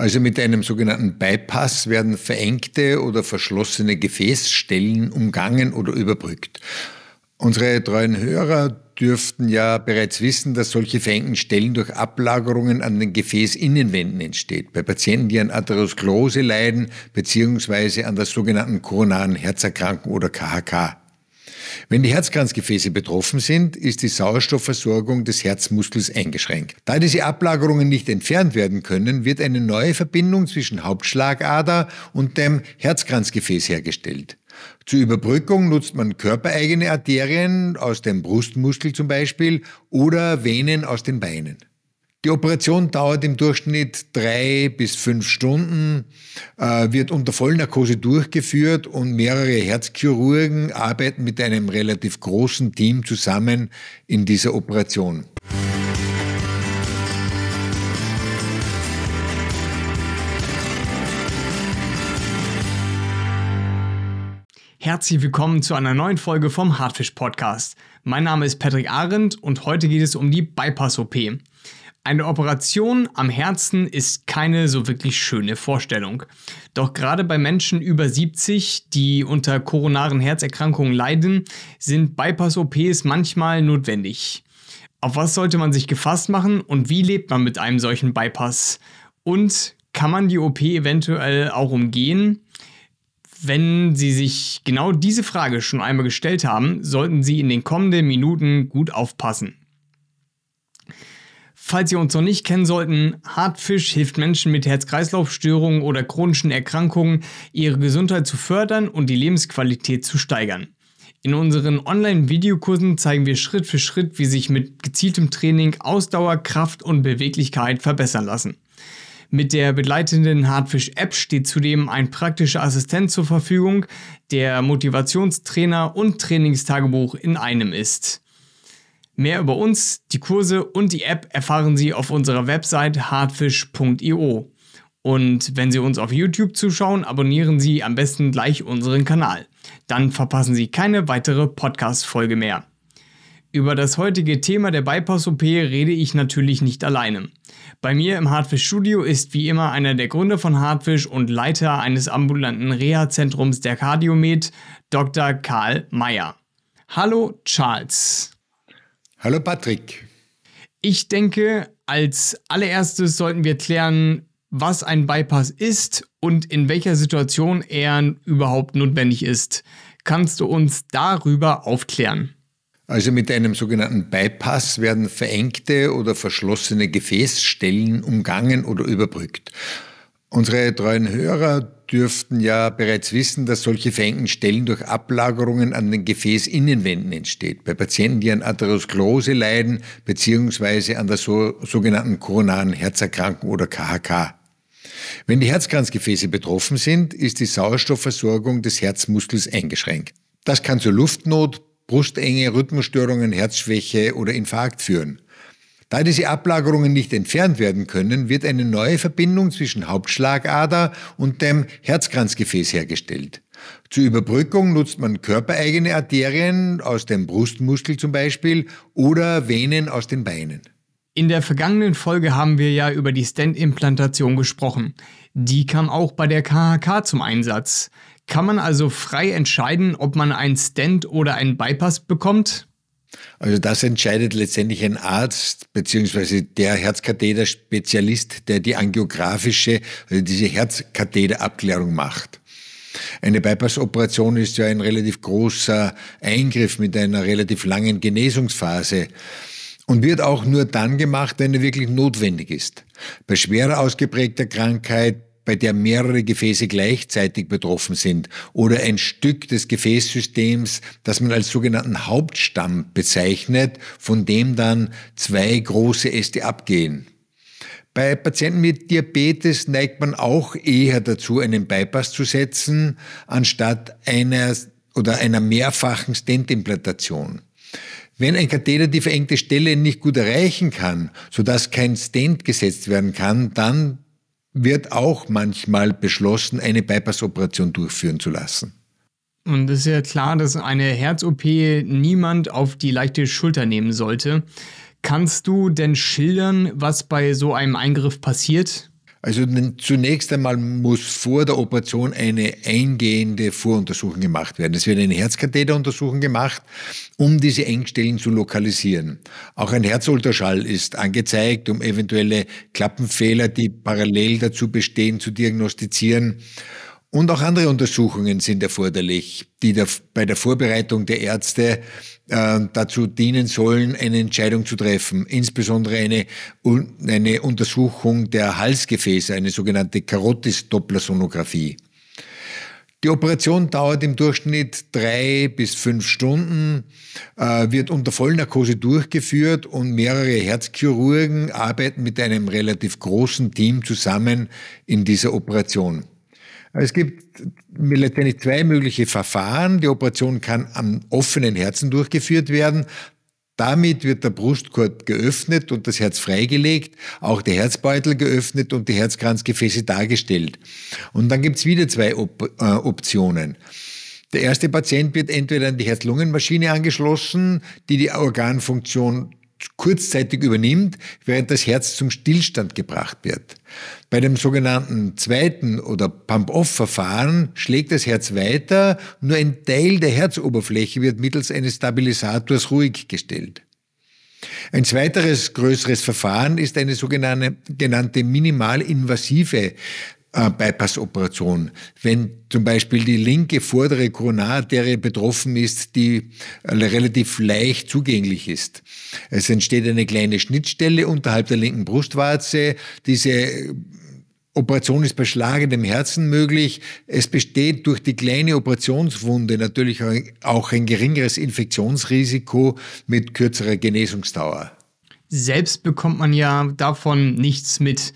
Also mit einem sogenannten Bypass werden verengte oder verschlossene Gefäßstellen umgangen oder überbrückt. Unsere treuen Hörer dürften ja bereits wissen, dass solche verengten Stellen durch Ablagerungen an den Gefäßinnenwänden entsteht. Bei Patienten, die an Atherosklerose leiden, beziehungsweise an der sogenannten koronaren Herzerkrankung oder KHK. Wenn die Herzkranzgefäße betroffen sind, ist die Sauerstoffversorgung des Herzmuskels eingeschränkt. Da diese Ablagerungen nicht entfernt werden können, wird eine neue Verbindung zwischen Hauptschlagader und dem Herzkranzgefäß hergestellt. Zur Überbrückung nutzt man körpereigene Arterien aus dem Brustmuskel zum Beispiel oder Venen aus den Beinen. Die Operation dauert im Durchschnitt drei bis fünf Stunden, äh, wird unter Vollnarkose durchgeführt und mehrere Herzchirurgen arbeiten mit einem relativ großen Team zusammen in dieser Operation. Herzlich willkommen zu einer neuen Folge vom Hartfisch Podcast. Mein Name ist Patrick Arendt und heute geht es um die Bypass-OP. Eine Operation am Herzen ist keine so wirklich schöne Vorstellung. Doch gerade bei Menschen über 70, die unter koronaren Herzerkrankungen leiden, sind Bypass-OPs manchmal notwendig. Auf was sollte man sich gefasst machen und wie lebt man mit einem solchen Bypass? Und kann man die OP eventuell auch umgehen? Wenn Sie sich genau diese Frage schon einmal gestellt haben, sollten Sie in den kommenden Minuten gut aufpassen. Falls ihr uns noch nicht kennen sollten, Hartfisch hilft Menschen mit Herz-Kreislauf-Störungen oder chronischen Erkrankungen, ihre Gesundheit zu fördern und die Lebensqualität zu steigern. In unseren Online-Videokursen zeigen wir Schritt für Schritt, wie sich mit gezieltem Training Ausdauer, Kraft und Beweglichkeit verbessern lassen. Mit der begleitenden hartfisch app steht zudem ein praktischer Assistent zur Verfügung, der Motivationstrainer und Trainingstagebuch in einem ist. Mehr über uns, die Kurse und die App erfahren Sie auf unserer Website hardfish.io. Und wenn Sie uns auf YouTube zuschauen, abonnieren Sie am besten gleich unseren Kanal. Dann verpassen Sie keine weitere Podcast-Folge mehr. Über das heutige Thema der Bypass-OP rede ich natürlich nicht alleine. Bei mir im Hartfisch-Studio ist wie immer einer der Gründer von Hartfisch und Leiter eines ambulanten Reha-Zentrums der Cardiomed, Dr. Karl Mayer. Hallo Charles. Hallo Patrick. Ich denke, als allererstes sollten wir klären, was ein Bypass ist und in welcher Situation er überhaupt notwendig ist. Kannst du uns darüber aufklären? Also mit einem sogenannten Bypass werden verengte oder verschlossene Gefäßstellen umgangen oder überbrückt. Unsere treuen Hörer dürften ja bereits wissen, dass solche verengten Stellen durch Ablagerungen an den Gefäßinnenwänden entsteht. Bei Patienten, die an Atherosklerose leiden, beziehungsweise an der so, sogenannten koronaren Herzerkrankung oder KHK. Wenn die Herzkranzgefäße betroffen sind, ist die Sauerstoffversorgung des Herzmuskels eingeschränkt. Das kann zur Luftnot, Brustenge, Rhythmusstörungen, Herzschwäche oder Infarkt führen. Da diese Ablagerungen nicht entfernt werden können, wird eine neue Verbindung zwischen Hauptschlagader und dem Herzkranzgefäß hergestellt. Zur Überbrückung nutzt man körpereigene Arterien aus dem Brustmuskel zum Beispiel oder Venen aus den Beinen. In der vergangenen Folge haben wir ja über die Stent-Implantation gesprochen. Die kam auch bei der KHK zum Einsatz. Kann man also frei entscheiden, ob man einen Stent oder einen Bypass bekommt? Also das entscheidet letztendlich ein Arzt beziehungsweise der Herzkatheter-Spezialist, der die angiografische, also diese Herzkatheterabklärung macht. Eine Bypass-Operation ist ja ein relativ großer Eingriff mit einer relativ langen Genesungsphase und wird auch nur dann gemacht, wenn er wirklich notwendig ist. Bei schwerer ausgeprägter Krankheit bei der mehrere Gefäße gleichzeitig betroffen sind oder ein Stück des Gefäßsystems, das man als sogenannten Hauptstamm bezeichnet, von dem dann zwei große Äste abgehen. Bei Patienten mit Diabetes neigt man auch eher dazu, einen Bypass zu setzen, anstatt einer oder einer mehrfachen Stentimplantation. Wenn ein Katheter die verengte Stelle nicht gut erreichen kann, sodass kein Stent gesetzt werden kann, dann wird auch manchmal beschlossen, eine Bypass-Operation durchführen zu lassen. Und es ist ja klar, dass eine Herz-OP niemand auf die leichte Schulter nehmen sollte. Kannst du denn schildern, was bei so einem Eingriff passiert? Also zunächst einmal muss vor der Operation eine eingehende Voruntersuchung gemacht werden. Es wird eine Herzkatheteruntersuchung gemacht, um diese Engstellen zu lokalisieren. Auch ein Herzultraschall ist angezeigt, um eventuelle Klappenfehler, die parallel dazu bestehen, zu diagnostizieren. Und auch andere Untersuchungen sind erforderlich, die der, bei der Vorbereitung der Ärzte äh, dazu dienen sollen, eine Entscheidung zu treffen. Insbesondere eine, eine Untersuchung der Halsgefäße, eine sogenannte Karotis-Dopplersonographie. Die Operation dauert im Durchschnitt drei bis fünf Stunden, äh, wird unter Vollnarkose durchgeführt und mehrere Herzchirurgen arbeiten mit einem relativ großen Team zusammen in dieser Operation. Es gibt letztendlich zwei mögliche Verfahren. Die Operation kann am offenen Herzen durchgeführt werden. Damit wird der Brustkorb geöffnet und das Herz freigelegt, auch der Herzbeutel geöffnet und die Herzkranzgefäße dargestellt. Und dann gibt es wieder zwei Op äh, Optionen. Der erste Patient wird entweder an die Herz-Lungen-Maschine angeschlossen, die die Organfunktion kurzzeitig übernimmt, während das Herz zum Stillstand gebracht wird. Bei dem sogenannten zweiten oder Pump-Off-Verfahren schlägt das Herz weiter, nur ein Teil der Herzoberfläche wird mittels eines Stabilisators ruhig gestellt. Ein zweiteres größeres Verfahren ist eine sogenannte minimalinvasive äh, Bypass-Operation. Wenn zum Beispiel die linke vordere Koronararterie betroffen ist, die äh, relativ leicht zugänglich ist. Es entsteht eine kleine Schnittstelle unterhalb der linken Brustwarze. Diese äh, Operation ist bei schlagendem Herzen möglich. Es besteht durch die kleine Operationswunde natürlich auch ein geringeres Infektionsrisiko mit kürzerer Genesungsdauer. Selbst bekommt man ja davon nichts mit.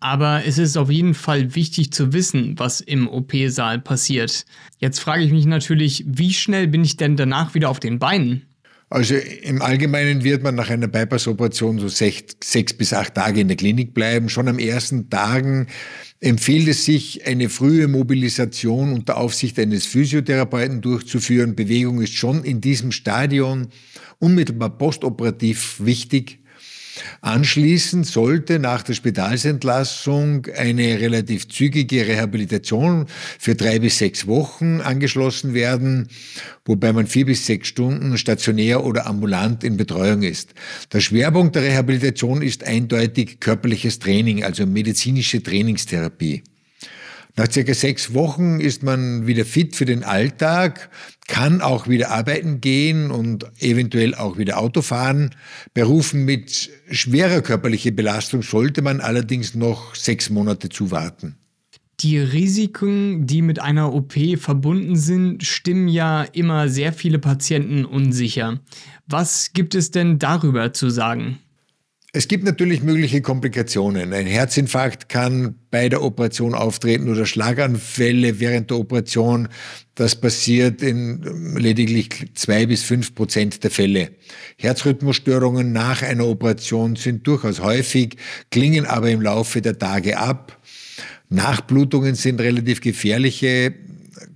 Aber es ist auf jeden Fall wichtig zu wissen, was im OP-Saal passiert. Jetzt frage ich mich natürlich, wie schnell bin ich denn danach wieder auf den Beinen? Also im Allgemeinen wird man nach einer Bypass-Operation so sech, sechs bis acht Tage in der Klinik bleiben. Schon am ersten Tagen empfiehlt es sich, eine frühe Mobilisation unter Aufsicht eines Physiotherapeuten durchzuführen. Bewegung ist schon in diesem Stadion unmittelbar postoperativ wichtig. Anschließend sollte nach der Spitalsentlassung eine relativ zügige Rehabilitation für drei bis sechs Wochen angeschlossen werden, wobei man vier bis sechs Stunden stationär oder ambulant in Betreuung ist. Der Schwerpunkt der Rehabilitation ist eindeutig körperliches Training, also medizinische Trainingstherapie. Nach circa sechs Wochen ist man wieder fit für den Alltag, kann auch wieder arbeiten gehen und eventuell auch wieder Auto fahren. Berufen mit schwerer körperlicher Belastung sollte man allerdings noch sechs Monate zuwarten. Die Risiken, die mit einer OP verbunden sind, stimmen ja immer sehr viele Patienten unsicher. Was gibt es denn darüber zu sagen? Es gibt natürlich mögliche Komplikationen. Ein Herzinfarkt kann bei der Operation auftreten oder Schlaganfälle während der Operation. Das passiert in ähm, lediglich zwei bis fünf Prozent der Fälle. Herzrhythmusstörungen nach einer Operation sind durchaus häufig, klingen aber im Laufe der Tage ab. Nachblutungen sind relativ gefährliche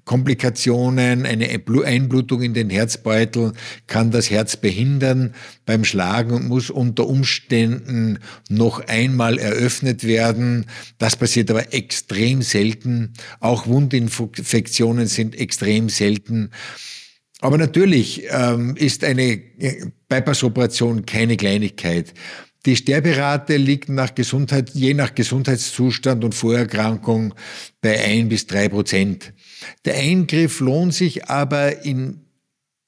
Komplikationen, eine Einblutung in den Herzbeutel kann das Herz behindern beim Schlagen und muss unter Umständen noch einmal eröffnet werden. Das passiert aber extrem selten. Auch Wundinfektionen sind extrem selten. Aber natürlich ähm, ist eine Bypass-Operation keine Kleinigkeit. Die Sterberate liegt nach Gesundheit, je nach Gesundheitszustand und Vorerkrankung bei ein bis drei Prozent. Der Eingriff lohnt sich aber in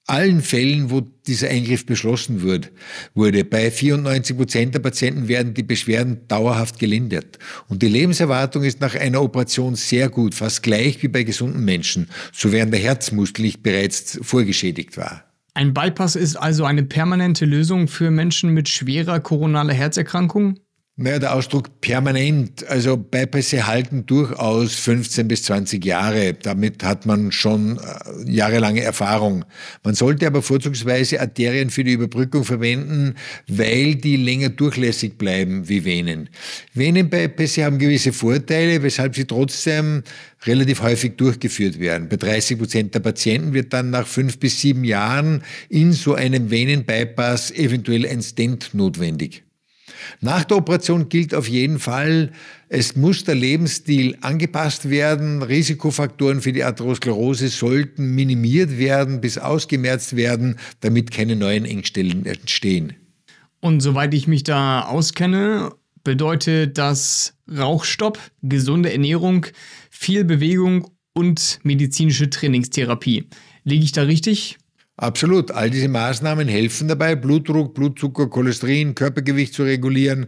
allen Fällen, wo dieser Eingriff beschlossen wird, wurde. Bei 94 Prozent der Patienten werden die Beschwerden dauerhaft gelindert. Und die Lebenserwartung ist nach einer Operation sehr gut, fast gleich wie bei gesunden Menschen, so während der Herzmuskel nicht bereits vorgeschädigt war. Ein Bypass ist also eine permanente Lösung für Menschen mit schwerer koronaler Herzerkrankung? Naja, der Ausdruck permanent, also Beipässe halten durchaus 15 bis 20 Jahre. Damit hat man schon äh, jahrelange Erfahrung. Man sollte aber vorzugsweise Arterien für die Überbrückung verwenden, weil die länger durchlässig bleiben wie Venen. Venenbeipässe haben gewisse Vorteile, weshalb sie trotzdem relativ häufig durchgeführt werden. Bei 30 Prozent der Patienten wird dann nach fünf bis sieben Jahren in so einem Venenbypass eventuell ein Stent notwendig. Nach der Operation gilt auf jeden Fall, es muss der Lebensstil angepasst werden, Risikofaktoren für die Atherosklerose sollten minimiert werden bis ausgemerzt werden, damit keine neuen Engstellen entstehen. Und soweit ich mich da auskenne, bedeutet das Rauchstopp, gesunde Ernährung, viel Bewegung und medizinische Trainingstherapie. Liege ich da richtig? Absolut, all diese Maßnahmen helfen dabei, Blutdruck, Blutzucker, Cholesterin, Körpergewicht zu regulieren.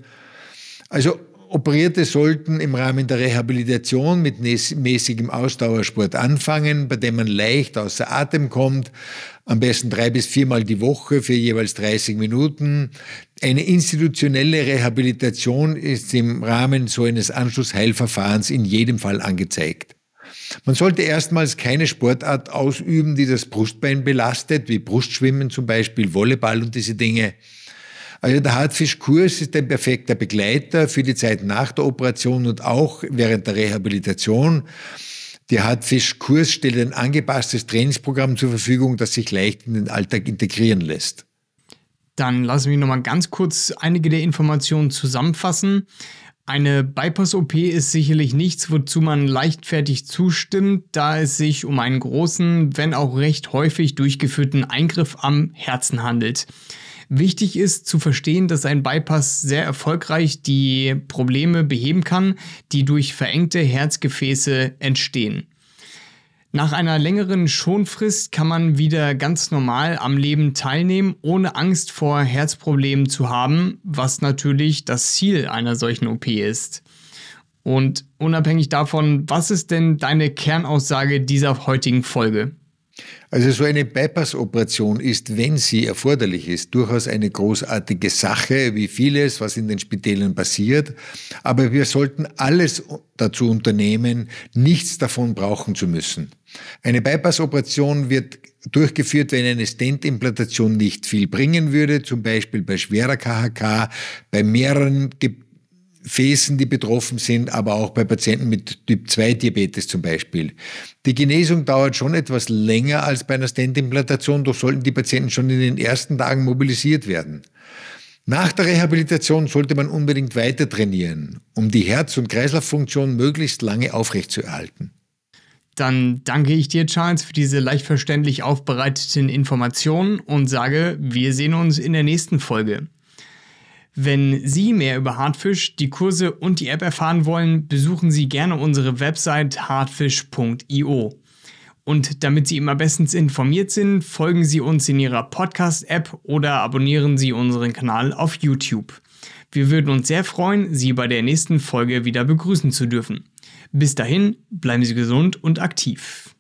Also Operierte sollten im Rahmen der Rehabilitation mit mäßigem Ausdauersport anfangen, bei dem man leicht außer Atem kommt, am besten drei bis viermal die Woche für jeweils 30 Minuten. Eine institutionelle Rehabilitation ist im Rahmen so eines Anschlussheilverfahrens in jedem Fall angezeigt. Man sollte erstmals keine Sportart ausüben, die das Brustbein belastet, wie Brustschwimmen zum Beispiel, Volleyball und diese Dinge. Also der Hartfischkurs ist ein perfekter Begleiter für die Zeit nach der Operation und auch während der Rehabilitation. Der Hartfischkurs stellt ein angepasstes Trainingsprogramm zur Verfügung, das sich leicht in den Alltag integrieren lässt. Dann lassen wir noch mal ganz kurz einige der Informationen zusammenfassen. Eine Bypass-OP ist sicherlich nichts, wozu man leichtfertig zustimmt, da es sich um einen großen, wenn auch recht häufig durchgeführten Eingriff am Herzen handelt. Wichtig ist zu verstehen, dass ein Bypass sehr erfolgreich die Probleme beheben kann, die durch verengte Herzgefäße entstehen. Nach einer längeren Schonfrist kann man wieder ganz normal am Leben teilnehmen, ohne Angst vor Herzproblemen zu haben, was natürlich das Ziel einer solchen OP ist. Und unabhängig davon, was ist denn deine Kernaussage dieser heutigen Folge? Also so eine Bypass-Operation ist, wenn sie erforderlich ist, durchaus eine großartige Sache, wie vieles, was in den Spitälen passiert. Aber wir sollten alles dazu unternehmen, nichts davon brauchen zu müssen. Eine Bypass-Operation wird durchgeführt, wenn eine Stent-Implantation nicht viel bringen würde, zum Beispiel bei schwerer KHK, bei mehreren Ge Gefäßen, die betroffen sind, aber auch bei Patienten mit Typ-2-Diabetes zum Beispiel. Die Genesung dauert schon etwas länger als bei einer Stentimplantation, doch sollten die Patienten schon in den ersten Tagen mobilisiert werden. Nach der Rehabilitation sollte man unbedingt weiter trainieren, um die Herz- und Kreislauffunktion möglichst lange aufrechtzuerhalten. Dann danke ich dir, Charles, für diese leicht verständlich aufbereiteten Informationen und sage, wir sehen uns in der nächsten Folge. Wenn Sie mehr über Hardfish, die Kurse und die App erfahren wollen, besuchen Sie gerne unsere Website hartfisch.io. Und damit Sie immer bestens informiert sind, folgen Sie uns in Ihrer Podcast-App oder abonnieren Sie unseren Kanal auf YouTube. Wir würden uns sehr freuen, Sie bei der nächsten Folge wieder begrüßen zu dürfen. Bis dahin, bleiben Sie gesund und aktiv.